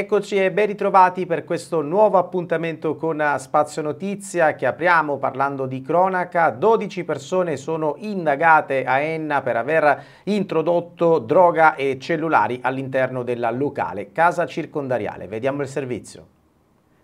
Eccoci e ben ritrovati per questo nuovo appuntamento con eh, Spazio Notizia che apriamo parlando di cronaca. 12 persone sono indagate a Enna per aver introdotto droga e cellulari all'interno della locale casa circondariale. Vediamo il servizio.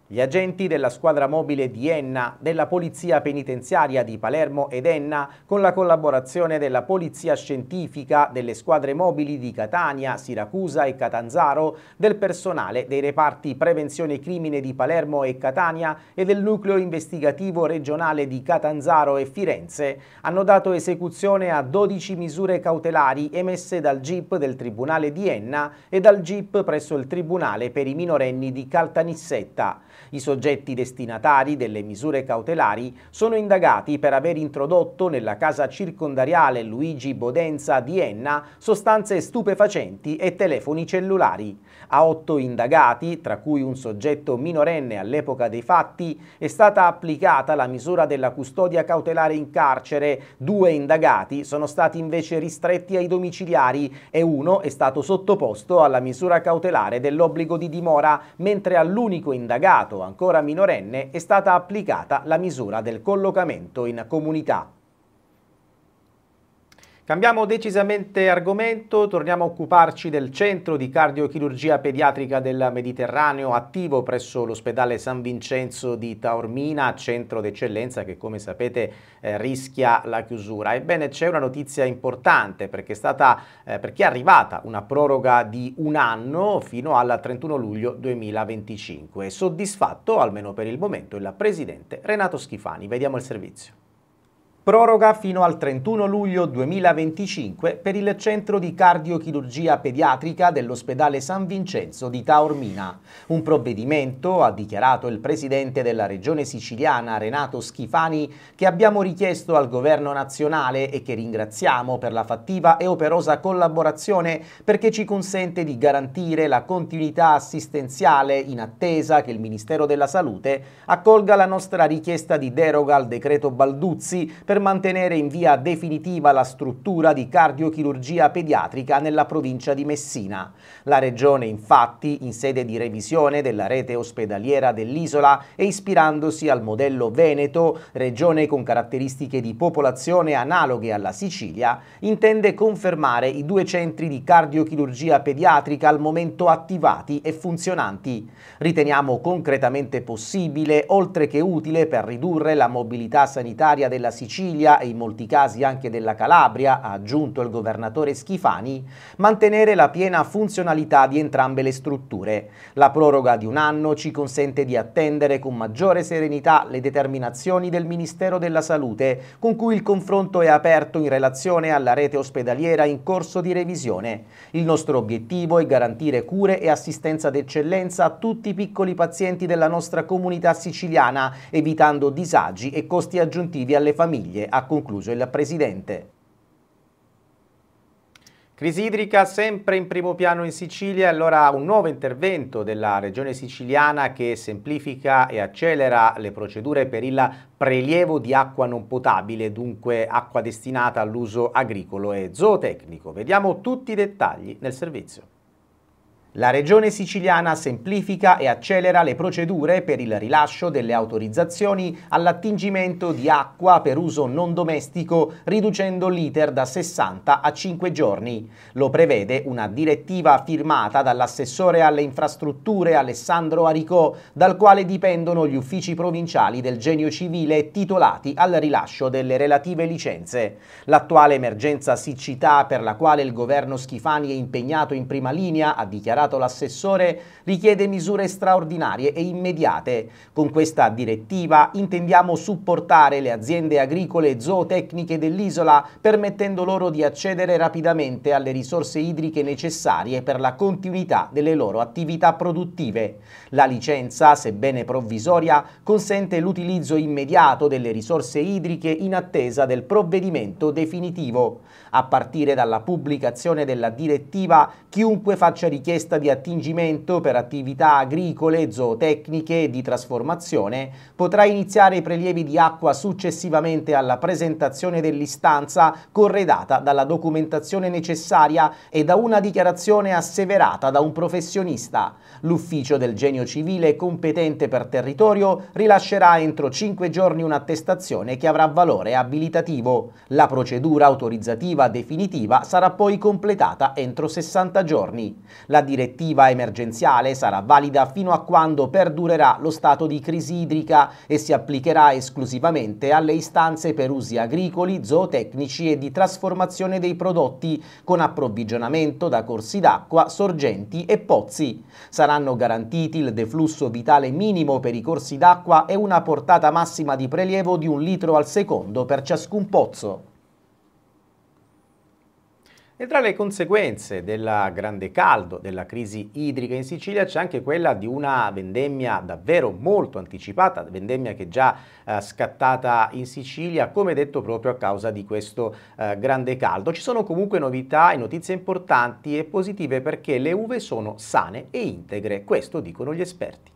Gli agenti della squadra mobile di Enna, della Polizia Penitenziaria di Palermo ed Enna, con la collaborazione della Polizia Scientifica, delle squadre mobili di Catania, Siracusa e Catanzaro, del personale dei reparti Prevenzione Crimine di Palermo e Catania e del Nucleo Investigativo Regionale di Catanzaro e Firenze, hanno dato esecuzione a 12 misure cautelari emesse dal GIP del Tribunale di Enna e dal GIP presso il Tribunale per i minorenni di Caltanissetta. I soggetti destinatari delle misure cautelari sono indagati per aver introdotto nella casa circondariale Luigi Bodenza di Enna sostanze stupefacenti e telefoni cellulari. A otto indagati, tra cui un soggetto minorenne all'epoca dei fatti, è stata applicata la misura della custodia cautelare in carcere, due indagati sono stati invece ristretti ai domiciliari e uno è stato sottoposto alla misura cautelare dell'obbligo di dimora, mentre all'unico indagato denunciato ancora minorenne è stata applicata la misura del collocamento in comunità. Cambiamo decisamente argomento, torniamo a occuparci del centro di cardiochirurgia pediatrica del Mediterraneo attivo presso l'ospedale San Vincenzo di Taormina, centro d'eccellenza che come sapete eh, rischia la chiusura. Ebbene c'è una notizia importante perché è, stata, eh, perché è arrivata una proroga di un anno fino al 31 luglio 2025. Soddisfatto, almeno per il momento, il presidente Renato Schifani. Vediamo il servizio. Proroga fino al 31 luglio 2025 per il centro di cardiochirurgia pediatrica dell'ospedale San Vincenzo di Taormina. Un provvedimento, ha dichiarato il presidente della regione siciliana Renato Schifani, che abbiamo richiesto al governo nazionale e che ringraziamo per la fattiva e operosa collaborazione perché ci consente di garantire la continuità assistenziale in attesa che il Ministero della Salute accolga la nostra richiesta di deroga al decreto Balduzzi per per mantenere in via definitiva la struttura di cardiochirurgia pediatrica nella provincia di Messina. La Regione infatti, in sede di revisione della rete ospedaliera dell'isola e ispirandosi al modello Veneto, regione con caratteristiche di popolazione analoghe alla Sicilia, intende confermare i due centri di cardiochirurgia pediatrica al momento attivati e funzionanti. Riteniamo concretamente possibile, oltre che utile per ridurre la mobilità sanitaria della Sicilia, Sicilia e in molti casi anche della Calabria, ha aggiunto il governatore Schifani, mantenere la piena funzionalità di entrambe le strutture. La proroga di un anno ci consente di attendere con maggiore serenità le determinazioni del Ministero della Salute, con cui il confronto è aperto in relazione alla rete ospedaliera in corso di revisione. Il nostro obiettivo è garantire cure e assistenza d'eccellenza a tutti i piccoli pazienti della nostra comunità siciliana, evitando disagi e costi aggiuntivi alle famiglie famiglie, ha concluso il Presidente. Crisi idrica sempre in primo piano in Sicilia, allora un nuovo intervento della regione siciliana che semplifica e accelera le procedure per il prelievo di acqua non potabile, dunque acqua destinata all'uso agricolo e zootecnico. Vediamo tutti i dettagli nel servizio. La Regione siciliana semplifica e accelera le procedure per il rilascio delle autorizzazioni all'attingimento di acqua per uso non domestico, riducendo l'iter da 60 a 5 giorni. Lo prevede una direttiva firmata dall'assessore alle infrastrutture Alessandro Aricò, dal quale dipendono gli uffici provinciali del genio civile titolati al rilascio delle relative licenze. L'attuale emergenza siccità per la quale il governo Schifani è impegnato in prima linea ha dichiarato dichiarato l'assessore, richiede misure straordinarie e immediate. Con questa direttiva intendiamo supportare le aziende agricole e zootecniche dell'isola, permettendo loro di accedere rapidamente alle risorse idriche necessarie per la continuità delle loro attività produttive. La licenza, sebbene provvisoria, consente l'utilizzo immediato delle risorse idriche in attesa del provvedimento definitivo. A partire dalla pubblicazione della direttiva, chiunque faccia richiesta richiesta di attingimento per attività agricole, zootecniche e di trasformazione, potrà iniziare i prelievi di acqua successivamente alla presentazione dell'istanza corredata dalla documentazione necessaria e da una dichiarazione asseverata da un professionista. L'ufficio del genio civile competente per territorio rilascerà entro 5 giorni un'attestazione che avrà valore abilitativo. La procedura autorizzativa definitiva sarà poi completata entro 60 giorni. La direzione direttiva emergenziale sarà valida fino a quando perdurerà lo stato di crisi idrica e si applicherà esclusivamente alle istanze per usi agricoli, zootecnici e di trasformazione dei prodotti con approvvigionamento da corsi d'acqua, sorgenti e pozzi. Saranno garantiti il deflusso vitale minimo per i corsi d'acqua e una portata massima di prelievo di un litro al secondo per ciascun pozzo. E tra le conseguenze del grande caldo, della crisi idrica in Sicilia, c'è anche quella di una vendemmia davvero molto anticipata, vendemmia che è già eh, scattata in Sicilia, come detto proprio a causa di questo eh, grande caldo. Ci sono comunque novità e notizie importanti e positive perché le uve sono sane e integre, questo dicono gli esperti.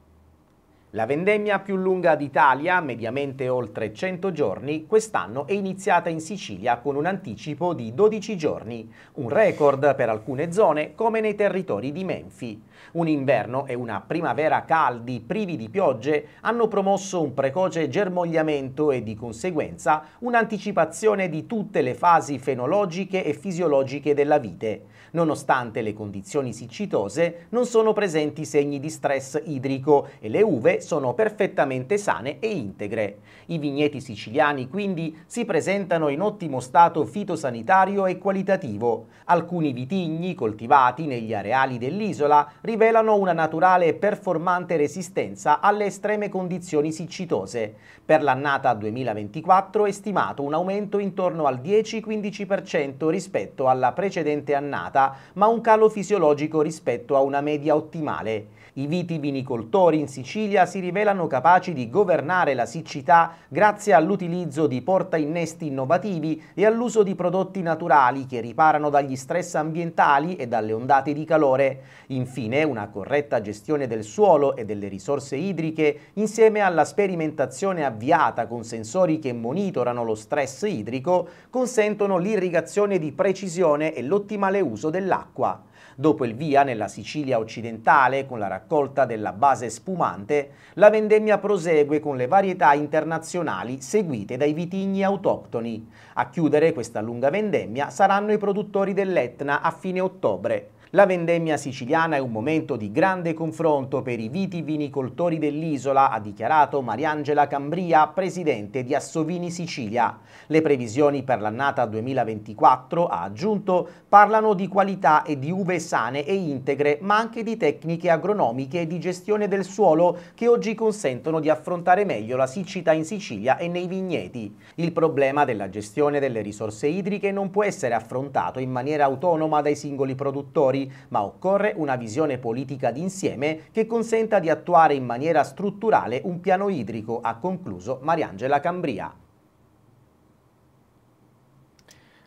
La vendemmia più lunga d'Italia, mediamente oltre 100 giorni, quest'anno è iniziata in Sicilia con un anticipo di 12 giorni, un record per alcune zone come nei territori di Menfi. Un inverno e una primavera caldi, privi di piogge, hanno promosso un precoce germogliamento e di conseguenza un'anticipazione di tutte le fasi fenologiche e fisiologiche della vite. Nonostante le condizioni siccitose, non sono presenti segni di stress idrico e le uve sono perfettamente sane e integre. I vigneti siciliani quindi si presentano in ottimo stato fitosanitario e qualitativo. Alcuni vitigni coltivati negli areali dell'isola rivelano una naturale e performante resistenza alle estreme condizioni siccitose. Per l'annata 2024 è stimato un aumento intorno al 10-15% rispetto alla precedente annata, ma un calo fisiologico rispetto a una media ottimale. I vitivinicoltori in Sicilia si rivelano capaci di governare la siccità grazie all'utilizzo di porta innesti innovativi e all'uso di prodotti naturali che riparano dagli stress ambientali e dalle ondate di calore. Infine, una corretta gestione del suolo e delle risorse idriche insieme alla sperimentazione avviata con sensori che monitorano lo stress idrico consentono l'irrigazione di precisione e l'ottimale uso dell'acqua. Dopo il via nella Sicilia occidentale con la raccolta della base spumante, la vendemmia prosegue con le varietà internazionali seguite dai vitigni autoctoni. A chiudere questa lunga vendemmia saranno i produttori dell'Etna a fine ottobre. La vendemmia siciliana è un momento di grande confronto per i vitivinicoltori dell'isola, ha dichiarato Mariangela Cambria, presidente di Assovini Sicilia. Le previsioni per l'annata 2024, ha aggiunto, parlano di qualità e di uve sane e integre, ma anche di tecniche agronomiche e di gestione del suolo che oggi consentono di affrontare meglio la siccità in Sicilia e nei vigneti. Il problema della gestione delle risorse idriche non può essere affrontato in maniera autonoma dai singoli produttori settori, ma occorre una visione politica d'insieme che consenta di attuare in maniera strutturale un piano idrico, ha concluso Mariangela Cambria.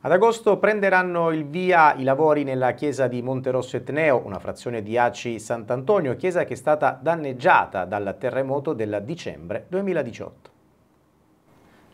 Ad agosto prenderanno il via i lavori nella chiesa di Monterosso Etneo, una frazione di Aci Sant'Antonio, chiesa che è stata danneggiata dal terremoto del dicembre 2018.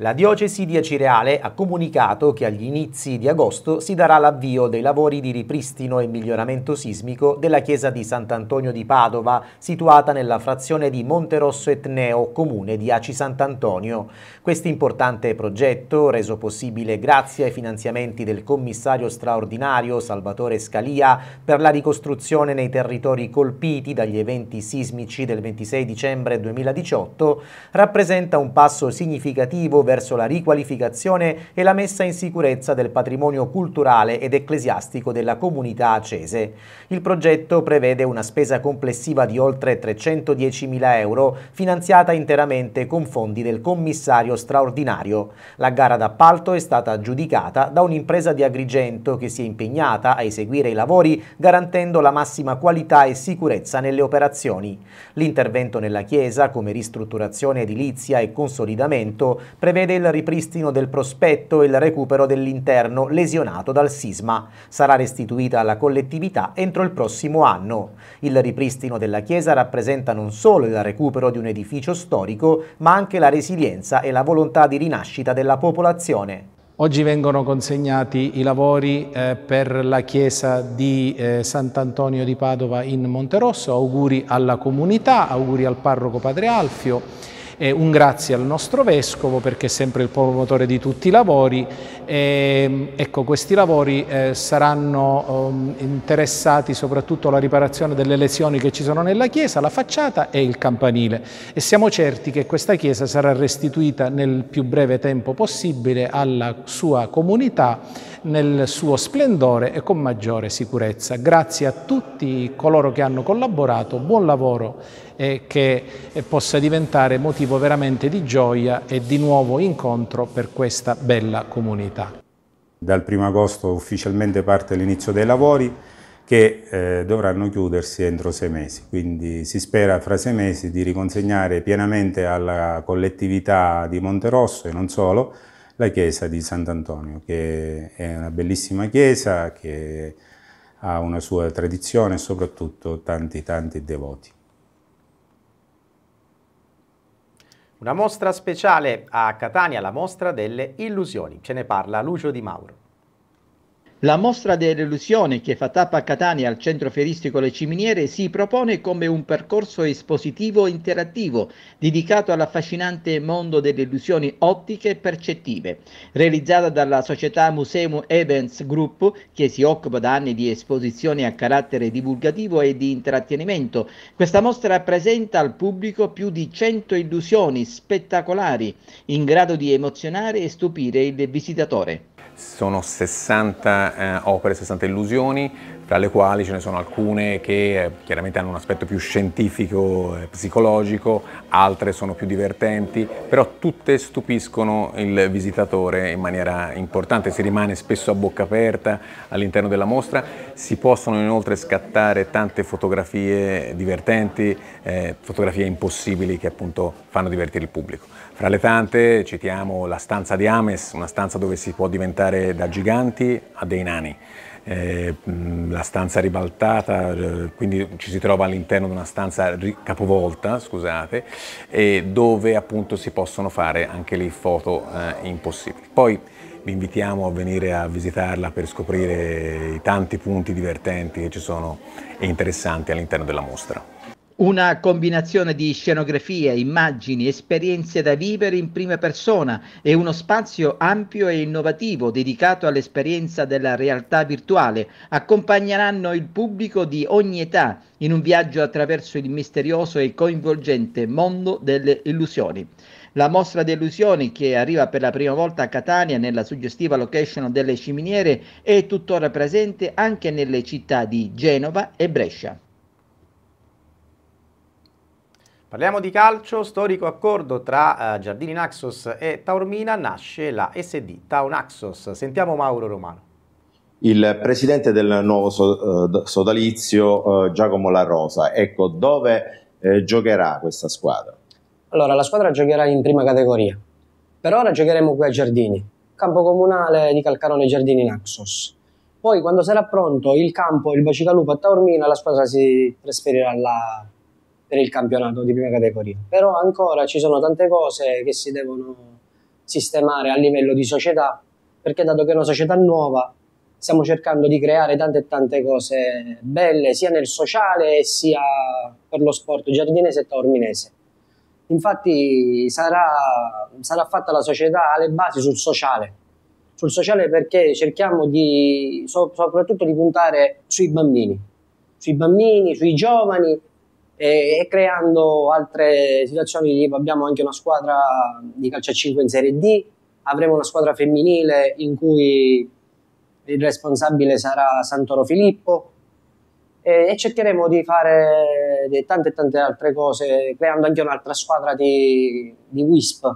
La diocesi di Acireale ha comunicato che agli inizi di agosto si darà l'avvio dei lavori di ripristino e miglioramento sismico della chiesa di Sant'Antonio di Padova, situata nella frazione di Monterosso Etneo, comune di Aci Sant'Antonio. Questo importante progetto, reso possibile grazie ai finanziamenti del commissario straordinario Salvatore Scalia per la ricostruzione nei territori colpiti dagli eventi sismici del 26 dicembre 2018, rappresenta un passo significativo verso la riqualificazione e la messa in sicurezza del patrimonio culturale ed ecclesiastico della comunità acese. Il progetto prevede una spesa complessiva di oltre 310.000 euro, finanziata interamente con fondi del commissario straordinario. La gara d'appalto è stata aggiudicata da un'impresa di Agrigento che si è impegnata a eseguire i lavori garantendo la massima qualità e sicurezza nelle operazioni. L'intervento nella chiesa, come ristrutturazione edilizia e consolidamento, prevede prevede il ripristino del prospetto e il recupero dell'interno lesionato dal sisma. Sarà restituita alla collettività entro il prossimo anno. Il ripristino della chiesa rappresenta non solo il recupero di un edificio storico, ma anche la resilienza e la volontà di rinascita della popolazione. Oggi vengono consegnati i lavori eh, per la chiesa di eh, Sant'Antonio di Padova in Monterosso. Auguri alla comunità, auguri al parroco Padre Alfio eh, un grazie al nostro Vescovo perché è sempre il promotore di tutti i lavori. E, ehm, ecco, questi lavori eh, saranno um, interessati soprattutto alla riparazione delle lesioni che ci sono nella chiesa, la facciata e il campanile e siamo certi che questa chiesa sarà restituita nel più breve tempo possibile alla sua comunità nel suo splendore e con maggiore sicurezza. Grazie a tutti coloro che hanno collaborato, buon lavoro e che eh, possa diventare motivo veramente di gioia e di nuovo incontro per questa bella comunità. Dal 1 agosto ufficialmente parte l'inizio dei lavori che eh, dovranno chiudersi entro sei mesi, quindi si spera fra sei mesi di riconsegnare pienamente alla collettività di Monterosso e non solo la chiesa di Sant'Antonio, che è una bellissima chiesa che ha una sua tradizione e soprattutto tanti tanti devoti. Una mostra speciale a Catania, la mostra delle illusioni. Ce ne parla Lucio Di Mauro. La mostra dell'illusione che fa tappa a Catania al centro fieristico Le Ciminiere si propone come un percorso espositivo interattivo dedicato all'affascinante mondo delle illusioni ottiche e percettive, realizzata dalla società Museum Events Group che si occupa da anni di esposizioni a carattere divulgativo e di intrattenimento. Questa mostra presenta al pubblico più di 100 illusioni spettacolari in grado di emozionare e stupire il visitatore sono 60 eh, opere, 60 illusioni, tra le quali ce ne sono alcune che eh, chiaramente hanno un aspetto più scientifico, eh, psicologico, altre sono più divertenti, però tutte stupiscono il visitatore in maniera importante, si rimane spesso a bocca aperta all'interno della mostra, si possono inoltre scattare tante fotografie divertenti, eh, fotografie impossibili che appunto fanno divertire il pubblico. Fra le tante citiamo la stanza di Ames, una stanza dove si può diventare da giganti a dei nani. Eh, la stanza ribaltata, eh, quindi ci si trova all'interno di una stanza capovolta, scusate, e dove appunto si possono fare anche lì foto eh, impossibili. Poi vi invitiamo a venire a visitarla per scoprire i tanti punti divertenti che ci sono e interessanti all'interno della mostra. Una combinazione di scenografie, immagini, esperienze da vivere in prima persona e uno spazio ampio e innovativo dedicato all'esperienza della realtà virtuale accompagneranno il pubblico di ogni età in un viaggio attraverso il misterioso e coinvolgente mondo delle illusioni. La mostra delle illusioni che arriva per la prima volta a Catania nella suggestiva location delle Ciminiere è tuttora presente anche nelle città di Genova e Brescia. Parliamo di calcio, storico accordo tra eh, Giardini Naxos e Taormina, nasce la SD Tau Naxos. Sentiamo Mauro Romano. Il presidente del nuovo so, eh, sodalizio eh, Giacomo La Rosa, ecco dove eh, giocherà questa squadra? Allora, la squadra giocherà in prima categoria. Per ora giocheremo qui a Giardini, campo comunale di Calcarone Giardini Naxos. Poi quando sarà pronto il campo, il Bacicalupo a Taormina, la squadra si trasferirà alla per il campionato di prima categoria. Però ancora ci sono tante cose che si devono sistemare a livello di società, perché dato che è una società nuova stiamo cercando di creare tante e tante cose belle sia nel sociale sia per lo sport giardinese e taorminese. Infatti sarà, sarà fatta la società alle basi sul sociale, sul sociale perché cerchiamo di, soprattutto di puntare sui bambini, sui bambini, sui giovani e, e creando altre situazioni abbiamo anche una squadra di calcio a 5 in Serie D, avremo una squadra femminile in cui il responsabile sarà Santoro Filippo e, e cercheremo di fare tante tante altre cose creando anche un'altra squadra di, di WISP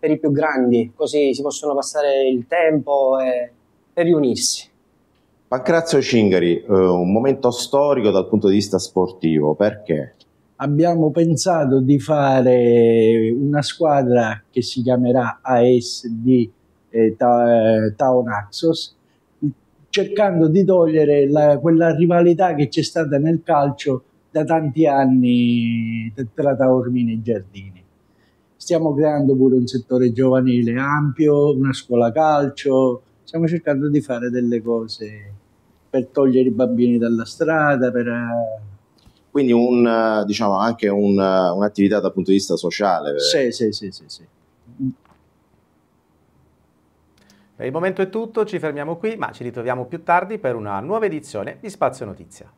per i più grandi, così si possono passare il tempo e, e riunirsi. Pancrazio Cingari, eh, un momento storico dal punto di vista sportivo, perché? abbiamo pensato di fare una squadra che si chiamerà ASD eh, Ta eh, cercando di togliere la, quella rivalità che c'è stata nel calcio da tanti anni tra Taormina e Giardini. Stiamo creando pure un settore giovanile ampio, una scuola calcio, stiamo cercando di fare delle cose per togliere i bambini dalla strada, per quindi un, eh, diciamo, anche un, eh, un'attività dal punto di vista sociale. Sì, sì, sì, sì, sì. Per il momento è tutto, ci fermiamo qui, ma ci ritroviamo più tardi per una nuova edizione di Spazio Notizia.